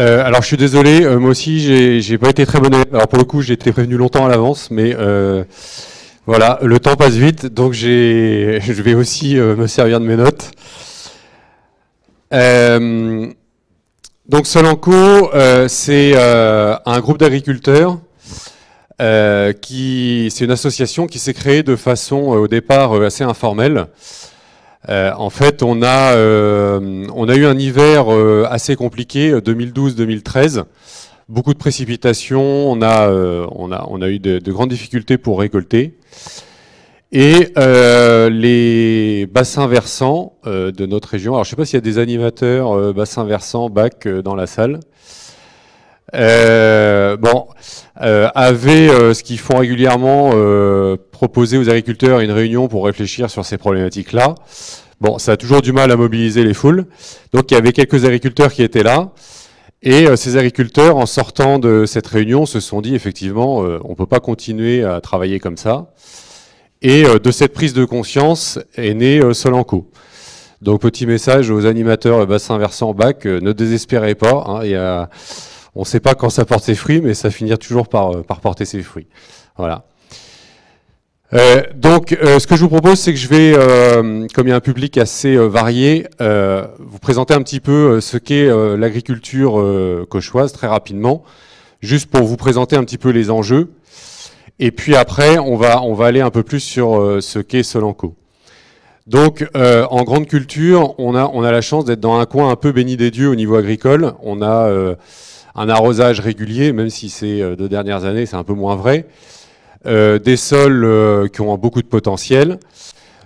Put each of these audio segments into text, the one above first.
Euh, alors je suis désolé, euh, moi aussi j'ai pas été très bon Alors pour le coup j'ai été prévenu longtemps à l'avance, mais euh, voilà, le temps passe vite, donc je vais aussi me servir de mes notes. donc Solanco, c'est un groupe d'agriculteurs, qui c'est une association qui s'est créée de façon au départ assez informelle. Euh, en fait, euh, on a, eu un hiver euh, assez compliqué, 2012-2013. Beaucoup de précipitations, on a, eu de, de, grandes difficultés pour récolter. Et les bassins versants de notre région, alors je ne sais pas s'il y a des animateurs bassins versants, bac dans la salle, euh, bon, euh, avait euh, ce qu'ils font régulièrement euh, proposer aux agriculteurs une réunion pour réfléchir sur ces problématiques-là. Bon, ça a toujours du mal à mobiliser les foules. Donc il y avait quelques agriculteurs qui étaient là. Et euh, ces agriculteurs, en sortant de cette réunion, se sont dit effectivement, on peut pas continuer à travailler comme ça. Et de cette prise de conscience est né Solanco. Donc petit message aux animateurs bassin versant bac, ne désespérez pas. Hein, y a on ne sait pas quand ça porte ses fruits, mais ça finit toujours euh, par, porter ses fruits. Voilà. Euh, donc, euh, ce que je vous propose, c'est que je vais, comme il y a un public assez varié, vous présenter un petit peu ce qu'est l'agriculture cauchoise très rapidement, juste pour vous présenter un petit peu les enjeux. Et puis après, on va, on va aller un peu plus sur ce qu'est Solanco. Donc, en grande culture, on a, on a la chance d'être dans un coin un peu béni des dieux au niveau agricole. On a un arrosage régulier, même si c'est euh, deux dernières années, c'est un peu moins vrai. Euh, des sols euh, qui ont beaucoup de potentiel.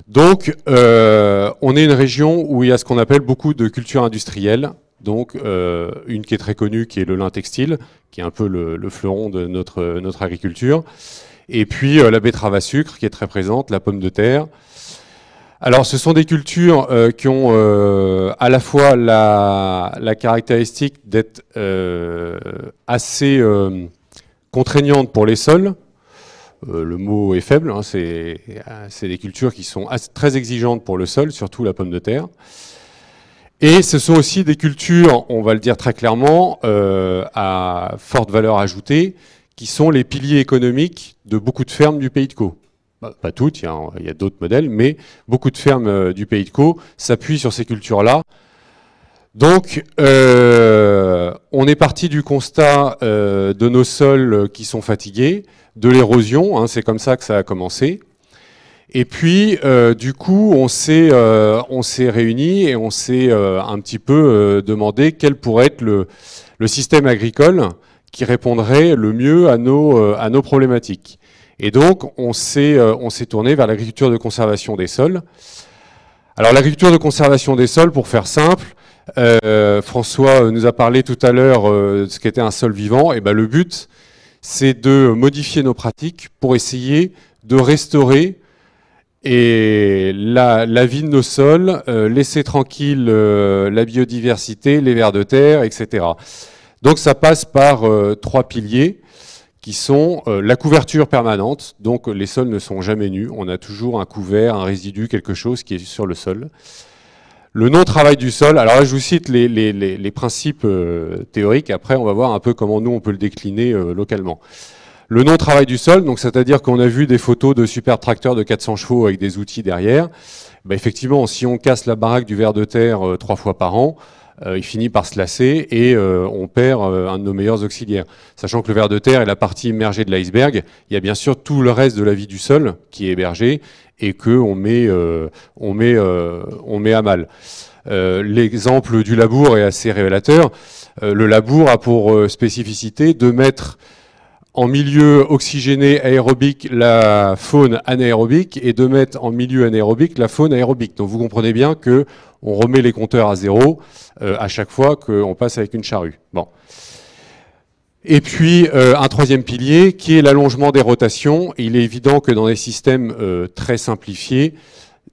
Donc, on est une région où il y a ce qu'on appelle beaucoup de cultures industrielles. Donc, une qui est très connue, qui est le lin textile, qui est un peu le, fleuron de notre, notre agriculture. Et puis, la betterave à sucre, qui est très présente, la pomme de terre. Alors, ce sont des cultures euh, qui ont euh, à la fois la, caractéristique d'être euh, assez contraignantes pour les sols. le mot est faible, hein, c'est des cultures qui sont très exigeantes pour le sol, surtout la pomme de terre. Et ce sont aussi des cultures, on va le dire très clairement, à forte valeur ajoutée, qui sont les piliers économiques de beaucoup de fermes du pays de Caux pas toutes, il y a, d'autres modèles, mais beaucoup de fermes euh, du pays de Caux s'appuient sur ces cultures-là. Donc, euh, on est parti du constat euh, de nos sols qui sont fatigués, de l'érosion, hein, c'est comme ça que ça a commencé. Et puis, du coup, on s'est réunis et on s'est un petit peu demandé quel pourrait être le, système agricole qui répondrait le mieux à nos problématiques. Et donc, euh, on s'est tourné vers l'agriculture de conservation des sols. Alors, l'agriculture de conservation des sols, pour faire simple, euh, François euh, nous a parlé tout à l'heure de ce qu'était un sol vivant. Et ben, le but, c'est de modifier nos pratiques pour essayer de restaurer et la, vie de nos sols, laisser tranquille la biodiversité, les vers de terre, etc. Donc ça passe par trois piliers qui sont euh, la couverture permanente, donc les sols ne sont jamais nus, on a toujours un couvert, un résidu, quelque chose qui est sur le sol. Le non-travail du sol, alors là je vous cite les, principes euh, théoriques, après on va voir un peu comment nous on peut le décliner euh, localement. Le non-travail du sol, donc c'est-à-dire qu'on a vu des photos de super tracteurs de 400 chevaux avec des outils derrière, bah, effectivement si on casse la baraque du ver de terre trois fois par an, euh, il finit par se lasser et euh, on perd euh, un de nos meilleurs auxiliaires. Sachant que le ver de terre est la partie immergée de l'iceberg, il y a bien sûr tout le reste de la vie du sol qui est hébergé et que on met, on met, on met à mal. L'exemple du labour est assez révélateur. le labour a pour spécificité de mettre en milieu oxygéné aérobique la faune anaérobique et de mettre en milieu anaérobique la faune aérobique. Donc vous comprenez bien que on remet les compteurs à zéro euh, à chaque fois qu'on passe avec une charrue. Bon. Et puis euh, un troisième pilier qui est l'allongement des rotations. Il est évident que dans des systèmes euh, très simplifiés,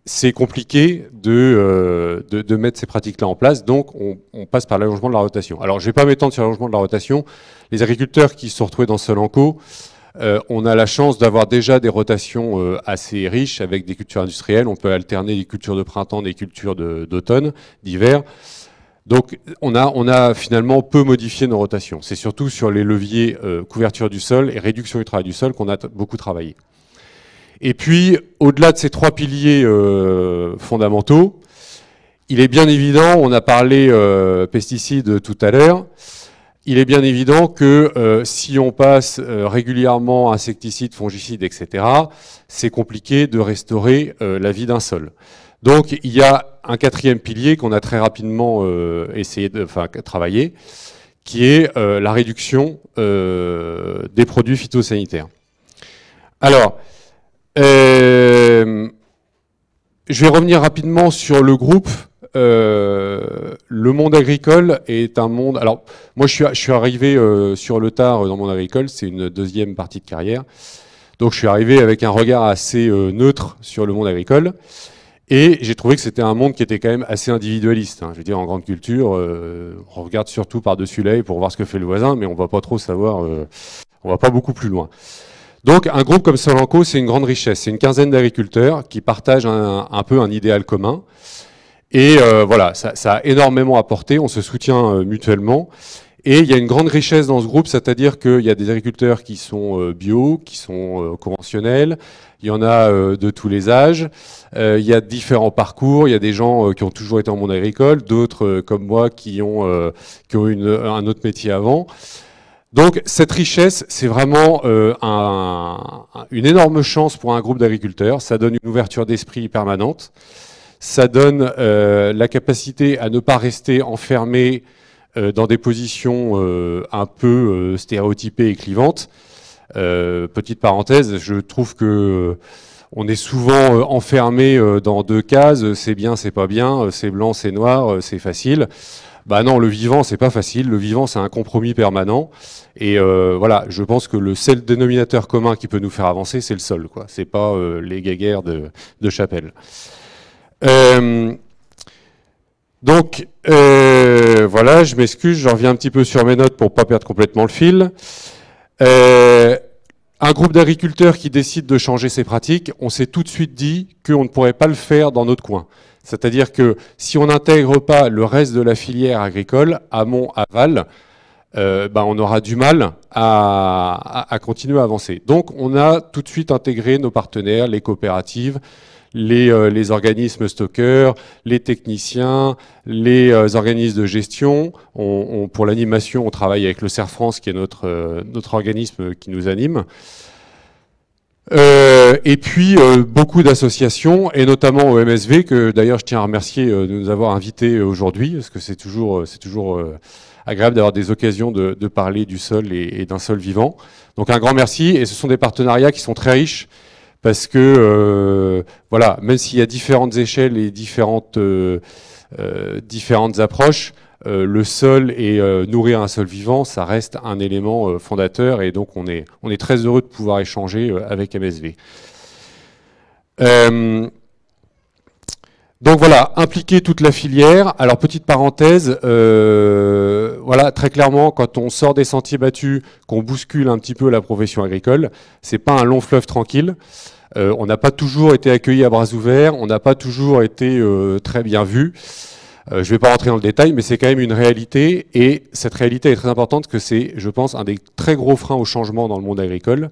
c'est compliqué de, euh, de, de, mettre ces pratiques-là en place, donc on, passe par l'allongement de la rotation. Alors je ne vais pas m'étendre sur l'allongement de la rotation. Les agriculteurs qui se sont retrouvés dans Solanco, euh, on a la chance d'avoir déjà des rotations euh, assez riches avec des cultures industrielles. On peut alterner les cultures de printemps, des cultures d'automne, d'hiver. Donc on a, on a, finalement peu modifié nos rotations. C'est surtout sur les leviers euh, couverture du sol et réduction du travail du sol qu'on a beaucoup travaillé. Et puis, au-delà de ces trois piliers euh, fondamentaux, il est bien évident, on a parlé euh, pesticides tout à l'heure, il est bien évident que euh, si on passe régulièrement insecticides, fongicides, etc., c'est compliqué de restaurer la vie d'un sol. Donc il y a un quatrième pilier qu'on a très rapidement essayé de enfin, travailler, qui est la réduction des produits phytosanitaires. Alors, euh, je vais revenir rapidement sur le groupe. Euh, le monde agricole est un monde. Alors, moi, je suis, arrivé euh, sur le tard dans le monde agricole. C'est une deuxième partie de carrière. Donc, je suis arrivé avec un regard assez neutre sur le monde agricole. Et j'ai trouvé que c'était un monde qui était quand même assez individualiste. Hein. Je veux dire, en grande culture, on regarde surtout par-dessus l'œil pour voir ce que fait le voisin, mais on ne va pas trop savoir, on va pas beaucoup plus loin. Donc un groupe comme Solanco, c'est une grande richesse. C'est une quinzaine d'agriculteurs qui partagent un, peu un idéal commun. Et euh, voilà, ça, a énormément apporté, on se soutient euh, mutuellement. Et il y a une grande richesse dans ce groupe, c'est-à-dire qu'il y a des agriculteurs qui sont euh, bio, qui sont conventionnels, il y en a de tous les âges, il y a différents parcours, il y a des gens qui ont toujours été en monde agricole, d'autres comme moi qui ont, qui ont un autre métier avant. Donc cette richesse, c'est vraiment euh, une énorme chance pour un groupe d'agriculteurs. Ça donne une ouverture d'esprit permanente. Ça donne euh, la capacité à ne pas rester enfermé euh, dans des positions un peu stéréotypées et clivantes. petite parenthèse, je trouve que on est souvent enfermé dans deux cases. C'est bien, c'est pas bien. C'est blanc, c'est noir. c'est facile. Bah non, le vivant, c'est pas facile. Le vivant, c'est un compromis permanent. Et euh, voilà, je pense que le seul dénominateur commun qui peut nous faire avancer, c'est le sol. quoi. C'est pas euh, les guéguerres de, Chapelle. Euh, donc voilà, je m'excuse, je reviens un petit peu sur mes notes pour ne pas perdre complètement le fil. Un groupe d'agriculteurs qui décide de changer ses pratiques, on s'est tout de suite dit qu'on ne pourrait pas le faire dans notre coin. C'est-à-dire que si on n'intègre pas le reste de la filière agricole, amont, aval, euh, bah, on aura du mal à, à, continuer à avancer. Donc on a tout de suite intégré nos partenaires, les coopératives, les, euh, les organismes stockeurs, les techniciens, les euh, organismes de gestion. On, pour l'animation, on travaille avec le CERF France, qui est notre, notre organisme qui nous anime. Euh, et puis beaucoup d'associations, et notamment au MSV, que d'ailleurs je tiens à remercier de nous avoir invités aujourd'hui, parce que c'est toujours, c'est toujours agréable d'avoir des occasions de, parler du sol et, d'un sol vivant. Donc un grand merci, et ce sont des partenariats qui sont très riches, parce que, euh, voilà, même s'il y a différentes échelles et différentes, euh, euh, différentes approches, le sol et nourrir un sol vivant, ça reste un élément fondateur et donc on est, on est très heureux de pouvoir échanger avec MSV. Donc voilà, impliquer toute la filière. Alors petite parenthèse, euh, voilà très clairement quand on sort des sentiers battus, qu'on bouscule un petit peu la profession agricole, c'est pas un long fleuve tranquille. Euh, on n'a pas toujours été accueilli à bras ouverts, on n'a pas toujours été euh, très bien vu. je ne vais pas rentrer dans le détail, mais c'est quand même une réalité et cette réalité est très importante que c'est, je pense, un des très gros freins au changement dans le monde agricole.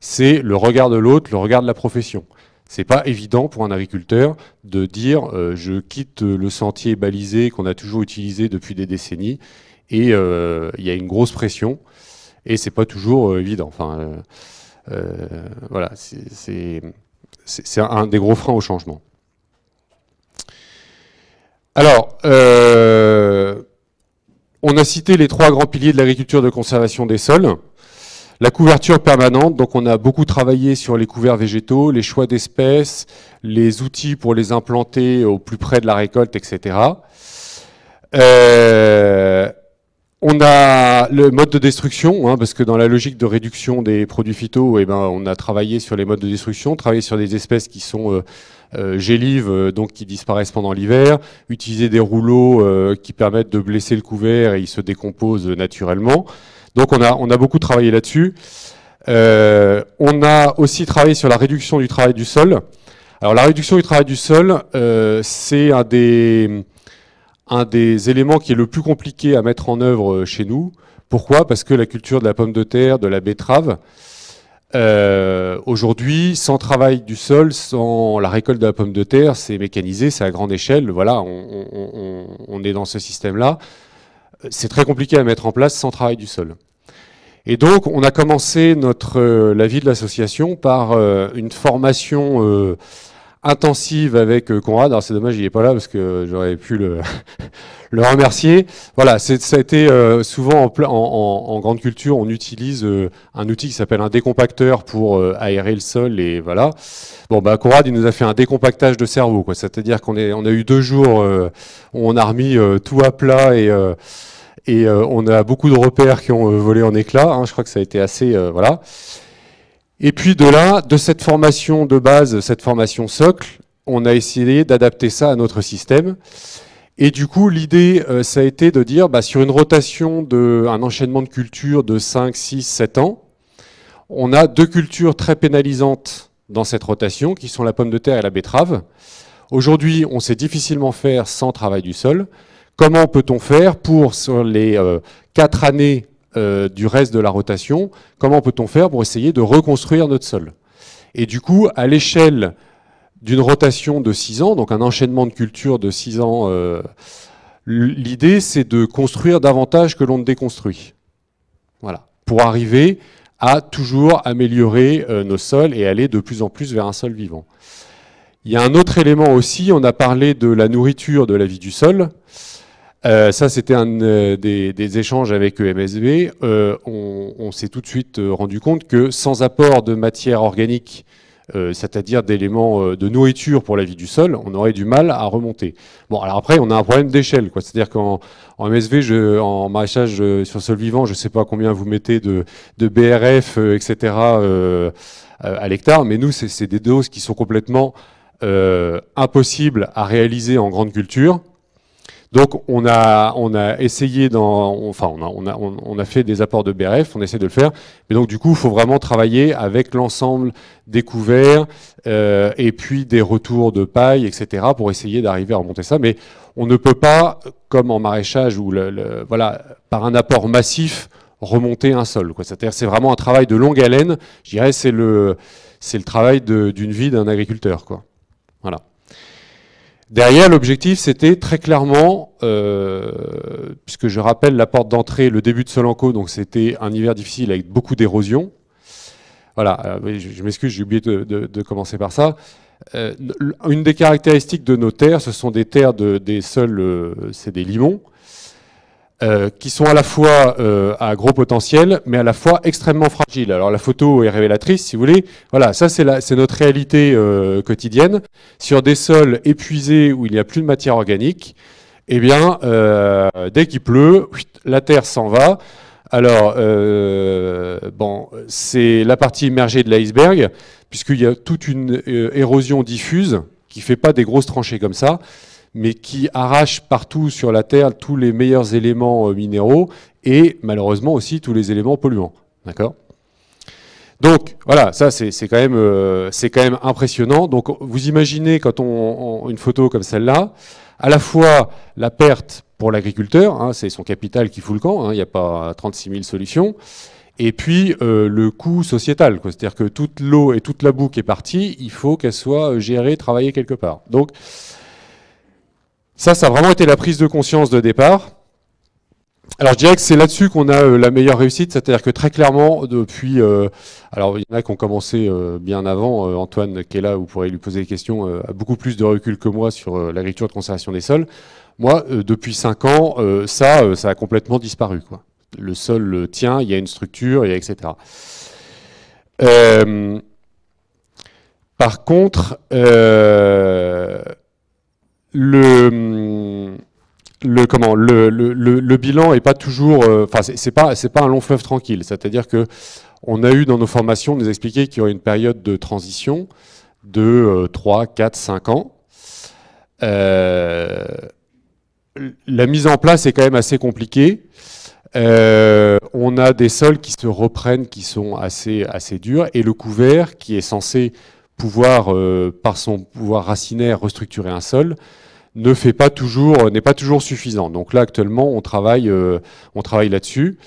C'est le regard de l'autre, le regard de la profession. C'est pas évident pour un agriculteur de dire euh, je quitte le sentier balisé qu'on a toujours utilisé depuis des décennies et euh, il y a une grosse pression et c'est pas toujours euh, évident. Enfin, voilà, c'est un des gros freins au changement. Alors, on a cité les trois grands piliers de l'agriculture de conservation des sols. La couverture permanente, donc on a beaucoup travaillé sur les couverts végétaux, les choix d'espèces, les outils pour les implanter au plus près de la récolte, etc. Euh, on a le mode de destruction, hein, parce que dans la logique de réduction des produits phyto, eh ben, on a travaillé sur les modes de destruction, travaillé sur des espèces qui sont euh, euh, gélives, donc qui disparaissent pendant l'hiver, utiliser des rouleaux qui permettent de blesser le couvert et il se décompose naturellement. Donc on a, beaucoup travaillé là-dessus. Euh, on a aussi travaillé sur la réduction du travail du sol. Alors la réduction du travail du sol, euh, c'est un des, un des éléments qui est le plus compliqué à mettre en œuvre euh, chez nous. Pourquoi Parce que la culture de la pomme de terre, de la betterave, aujourd'hui, sans travail du sol, sans la récolte de la pomme de terre, c'est mécanisé, c'est à grande échelle. Voilà, on est dans ce système-là c'est très compliqué à mettre en place sans travail du sol. Et donc, on a commencé notre, euh, la vie de l'association par euh, une formation euh, intensive avec euh, Conrad. Alors c'est dommage, il n'est pas là parce que j'aurais pu le, le, remercier. Voilà, ça a été euh, souvent en, en, en, grande culture, on utilise euh, un outil qui s'appelle un décompacteur pour aérer le sol et voilà. Bon bah Conrad, il nous a fait un décompactage de cerveau, quoi. C'est-à-dire qu'on on a eu deux jours où on a remis tout à plat et et on a beaucoup de repères qui ont volé en éclats. Hein. Je crois que ça a été assez voilà. Et puis de là, de cette formation de base, cette formation socle, on a essayé d'adapter ça à notre système. Et du coup, l'idée, euh, ça a été de dire, bah, sur une rotation, de, un enchaînement de cultures de 5, 6, 7 ans, on a deux cultures très pénalisantes dans cette rotation, qui sont la pomme de terre et la betterave. Aujourd'hui, on sait difficilement faire sans travail du sol. Comment peut-on faire pour, sur les euh, quatre 4 années euh, du reste de la rotation, comment peut-on faire pour essayer de reconstruire notre sol Et du coup, à l'échelle d'une rotation de 6 ans, donc un enchaînement de culture de 6 ans, euh, l'idée c'est de construire davantage que l'on ne déconstruit. Voilà. Pour arriver à toujours améliorer euh, nos sols et aller de plus en plus vers un sol vivant. Il y a un autre élément aussi, on a parlé de la nourriture de la vie du sol. Euh, ça, c'était un euh, des, échanges avec e MSV. Euh, on, s'est tout de suite rendu compte que sans apport de matière organique, c'est-à-dire d'éléments de nourriture pour la vie du sol, on aurait du mal à remonter. Bon, alors après, on a un problème d'échelle. C'est-à-dire qu'en e MSV, en maraîchage sur sol vivant, je ne sais pas combien vous mettez de, de BRF, etc. à l'hectare, mais nous, c'est des doses qui sont complètement impossibles à réaliser en grande culture. Donc on a, on a essayé, dans, enfin on a, on, a, on a, fait des apports de BRF, on essaie de le faire, mais donc du coup il faut vraiment travailler avec l'ensemble des couverts euh, et puis des retours de paille, etc. pour essayer d'arriver à remonter ça. Mais on ne peut pas, comme en maraîchage ou le, voilà, par un apport massif remonter un sol. C'est-à-dire c'est vraiment un travail de longue haleine. Je dirais c'est le, c'est le travail d'une vie d'un agriculteur. Quoi. Voilà. Derrière, l'objectif, c'était très clairement, euh, puisque je rappelle la porte d'entrée, le début de Solanco, donc c'était un hiver difficile avec beaucoup d'érosion. Voilà, euh, je, m'excuse, j'ai oublié de, commencer par ça. Euh, une des caractéristiques de nos terres, ce sont des terres de, des sols, c'est des limons. Euh, qui sont à la fois euh, à gros potentiel, mais à la fois extrêmement fragiles. Alors la photo est révélatrice, si vous voulez. Voilà, ça c'est notre réalité euh, quotidienne. Sur des sols épuisés où il n'y a plus de matière organique, eh bien, dès qu'il pleut, la terre s'en va. Alors, bon, c'est la partie immergée de l'iceberg, puisqu'il y a toute une érosion diffuse qui ne fait pas des grosses tranchées comme ça mais qui arrache partout sur la Terre tous les meilleurs éléments euh, minéraux et malheureusement aussi tous les éléments polluants. D'accord donc voilà, ça c'est quand, euh, quand, même impressionnant. Donc vous imaginez quand on, une photo comme celle-là, à la fois la perte pour l'agriculteur, hein, c'est son capital qui fout le camp, hein, il n'y a pas 36 000 solutions, et puis euh, le coût sociétal, c'est-à-dire que toute l'eau et toute la boue qui est partie, il faut qu'elle soit gérée, travaillée quelque part. Donc ça, ça a vraiment été la prise de conscience de départ. Alors je dirais que c'est là-dessus qu'on a euh, la meilleure réussite, c'est-à-dire que très clairement, depuis... Euh, alors il y en a qui ont commencé euh, bien avant, Antoine qui est là, vous pourrez lui poser des questions, a beaucoup plus de recul que moi sur l'agriculture de conservation des sols. Moi, depuis 5 ans, ça, ça a complètement disparu. Le sol tient, il y a une structure, etc. par contre, Mm, le, comment le, bilan est pas toujours euh, enfin c'est pas c'est pas un long fleuve tranquille c'est-à-dire que on a eu dans nos formations on nous expliquer qu'il y aurait une période de transition de 3 4 5 ans euh, la mise en place est quand même assez compliquée euh, on a des sols qui se reprennent qui sont assez assez durs et le couvert qui est censé pouvoir par son pouvoir racinaire restructurer un sol ne fait pas toujours, euh, n'est pas toujours suffisant. Donc là, actuellement, on travaille, euh, on travaille là-dessus.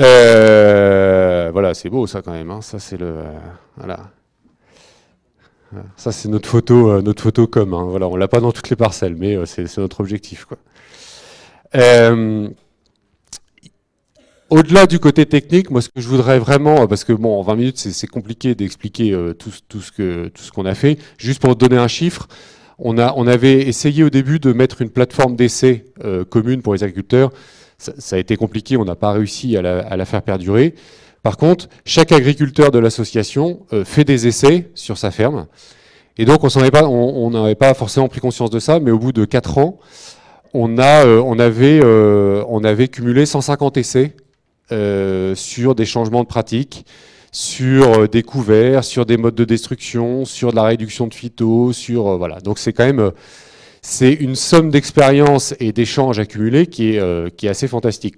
Euh, voilà, c'est beau ça quand même. Hein. Ça c'est le, voilà. Ça, c'est notre photo, notre photo comme hein. Voilà, on l'a pas dans toutes les parcelles, mais c'est notre objectif. Au-delà du côté technique, moi, ce que je voudrais vraiment, parce que bon, en 20 minutes, c'est compliqué d'expliquer tout, tout, ce qu'on a fait. Juste pour donner un chiffre, on, avait essayé au début de mettre une plateforme d'essais euh, commune pour les agriculteurs. Ça, a été compliqué, on n'a pas réussi à la, faire perdurer. Par contre, chaque agriculteur de l'association euh, fait des essais sur sa ferme. Et donc, on n'avait pas, pas forcément pris conscience de ça, mais au bout de 4 ans, on, euh, avait, on avait cumulé 150 essais sur des changements de pratiques, sur euh, des couverts, sur des modes de destruction, sur la réduction de phyto, sur euh, voilà. Donc c'est quand même euh, c'est une somme d'expériences et d'échanges accumulés qui est, qui est assez fantastique.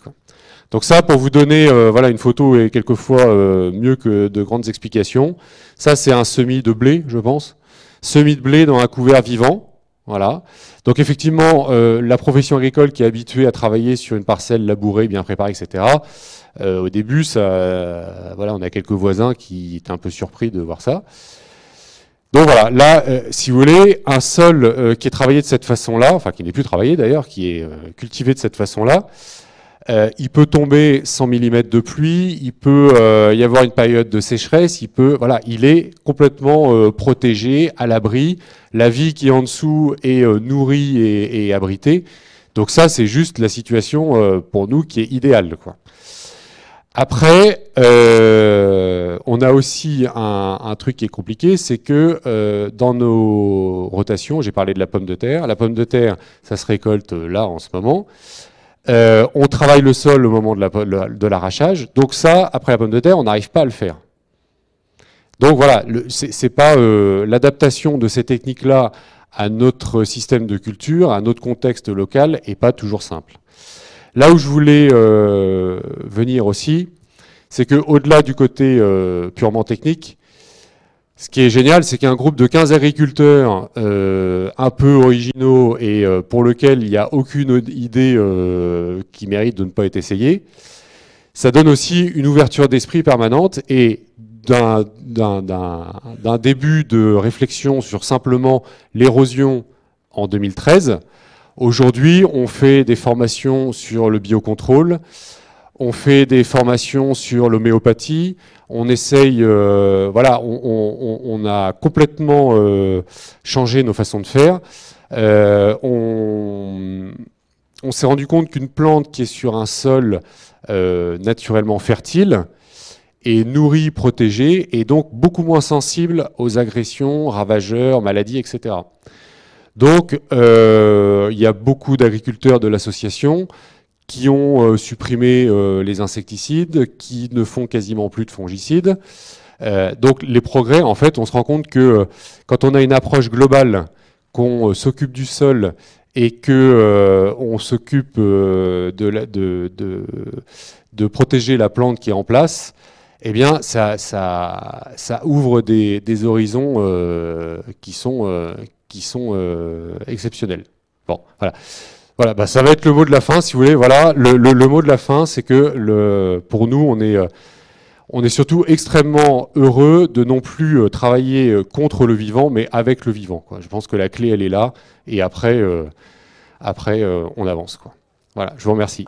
Donc ça, pour vous donner voilà, une photo et quelquefois mieux que de grandes explications. Ça, c'est un semis de blé, je pense. Semis de blé dans un couvert vivant. Voilà. Donc effectivement, euh, la profession agricole qui est habituée à travailler sur une parcelle labourée, bien préparée, etc. Euh, au début, ça, voilà, on a quelques voisins qui étaient un peu surpris de voir ça. Donc voilà, là, euh, si vous voulez, un sol qui est travaillé de cette façon-là, enfin qui n'est plus travaillé d'ailleurs, qui est cultivé de cette façon-là, euh, il peut tomber 100 mm de pluie, il peut euh, y avoir une période de sécheresse, il peut, voilà, il est complètement euh, protégé, à l'abri. La vie qui est en dessous est nourrie et, abritée. Donc ça, c'est juste la situation pour nous qui est idéale. Quoi. Après, on a aussi un, un, truc qui est compliqué, c'est que dans nos rotations, j'ai parlé de la pomme de terre. La pomme de terre, ça se récolte là en ce moment. Euh, on travaille le sol au moment de l'arrachage. donc ça, après la pomme de terre, on n'arrive pas à le faire. Donc voilà, c'est pas euh, l'adaptation de ces techniques-là à notre système de culture, à notre contexte local, est pas toujours simple. Là où je voulais euh, venir aussi, c'est que au-delà du côté purement technique, ce qui est génial, c'est qu'un groupe de 15 agriculteurs euh, un peu originaux et euh, pour lequel il n'y a aucune idée euh, qui mérite de ne pas être essayée, ça donne aussi une ouverture d'esprit permanente et d'un début de réflexion sur simplement l'érosion en 2013. Aujourd'hui, on fait des formations sur le biocontrôle, on fait des formations sur l'homéopathie, on essaye, euh, voilà, on, a complètement euh, changé nos façons de faire. Euh, on, on s'est rendu compte qu'une plante qui est sur un sol naturellement fertile est nourrie, protégée, et donc beaucoup moins sensible aux agressions, ravageurs, maladies, etc. Donc, il y a beaucoup d'agriculteurs de l'association qui ont euh, supprimé euh, les insecticides, qui ne font quasiment plus de fongicides. Euh, donc les progrès, en fait, on se rend compte que quand on a une approche globale, qu'on s'occupe du sol et que on s'occupe de, de, de, protéger la plante qui est en place, eh bien, ça, ça, ça ouvre des, des horizons qui sont, qui sont exceptionnels. Bon, voilà. Voilà, bah, ça va être le mot de la fin, si vous voulez. Voilà, le, mot de la fin, c'est que le, pour nous, on est, euh, on est surtout extrêmement heureux de non plus euh, travailler euh, contre le vivant, mais avec le vivant. Quoi. Je pense que la clé, elle est là. Et après, après on avance. Quoi. Voilà, je vous remercie.